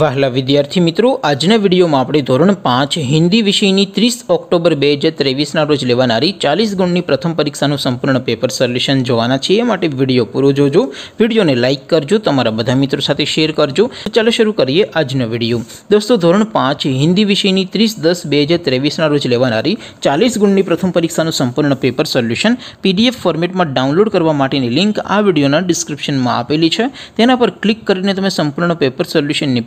વહાલા વિદ્યાર્થી મિત્રો આજના વિડીયોમાં આપણે ધોરણ પાંચ હિન્દી વિષયની ત્રીસ ઓક્ટોબર બે હજાર ત્રેવીસના રોજ લેવાનારી ચાલીસ ગુણની પ્રથમ પરીક્ષાનું સંપૂર્ણ પેપર સોલ્યુશન જોવાના છે એ માટે વિડીયો પૂરો જોજો વિડીયોને લાઇક કરજો તમારા બધા મિત્રો સાથે શેર કરજો ચાલો શરૂ કરીએ આજનો વિડીયો દોસ્તો ધોરણ પાંચ હિન્દી વિષયની ત્રીસ દસ બે હજાર ત્રેવીસના રોજ લેવાનારી ચાલીસ ગુણની પ્રથમ પરીક્ષાનું સંપૂર્ણ પેપર સોલ્યુશન પીડીએફ ફોર્મેટમાં ડાઉનલોડ કરવા માટેની લિંક આ વિડીયોના ડિસ્ક્રિપ્શનમાં આપેલી છે તેના પર ક્લિક કરીને તમે સંપૂર્ણ પેપર સોલ્યુશનની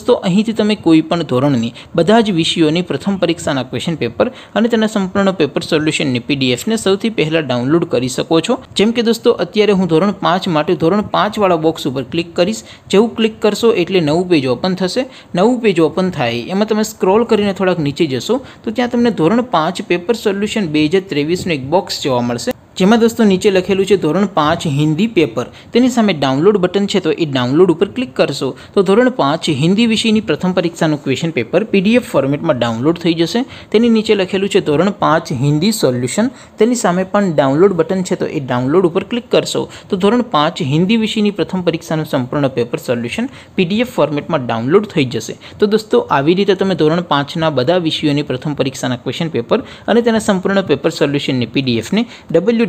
દોસ્તો અહીંથી તમે કોઈ પણ ધોરણની બધા જ વિષયોની પ્રથમ પરીક્ષાના ક્વેશ્ચન પેપર અને તેના સંપૂર્ણ પેપર સોલ્યુશનની પીડીએફને સૌથી પહેલાં ડાઉનલોડ કરી શકો છો જેમ કે દોસ્તો અત્યારે હું ધોરણ પાંચ માટે ધોરણ પાંચવાળા બોક્સ ઉપર ક્લિક કરીશ જેવું ક્લિક કરશો એટલે નવું પેજ ઓપન થશે નવું પેજ ઓપન થાય એમાં તમે સ્ક્રોલ કરીને થોડાક નીચે જશો તો ત્યાં તમને ધોરણ પાંચ પેપર સોલ્યુશન બે હજાર ત્રેવીસનું એક બોક્સ જોવા મળશે જેમાં દોસ્તો નીચે લખેલું છે ધોરણ પાંચ હિન્દી પેપર તેની સામે ડાઉનલોડ બટન છે તો એ ડાઉનલોડ ઉપર ક્લિક કરશો તો ધોરણ પાંચ હિન્દી વિષયની પ્રથમ પરીક્ષાનું ક્વેશ્ચન પેપર પીડીએફ ફોર્મેટમાં ડાઉનલોડ થઈ જશે તેની નીચે લખેલું છે ધોરણ પાંચ હિન્દી સોલ્યુશન તેની સામે પણ ડાઉનલોડ બટન છે તો એ ડાઉનલોડ ઉપર ક્લિક કરશો તો ધોરણ પાંચ હિન્દી વિષયની પ્રથમ પરીક્ષાનું સંપૂર્ણ પેપર સોલ્યુશન પીડીએફ ફોર્મેટમાં ડાઉનલોડ થઈ જશે તો દોસ્તો આવી રીતે તમે ધોરણ પાંચના બધા વિષયોની પ્રથમ પરીક્ષાના ક્વેશ્ચન પેપર અને તેના સંપૂર્ણ પેપર સોલ્યુશનની પીડીએફને ડબલ્યુ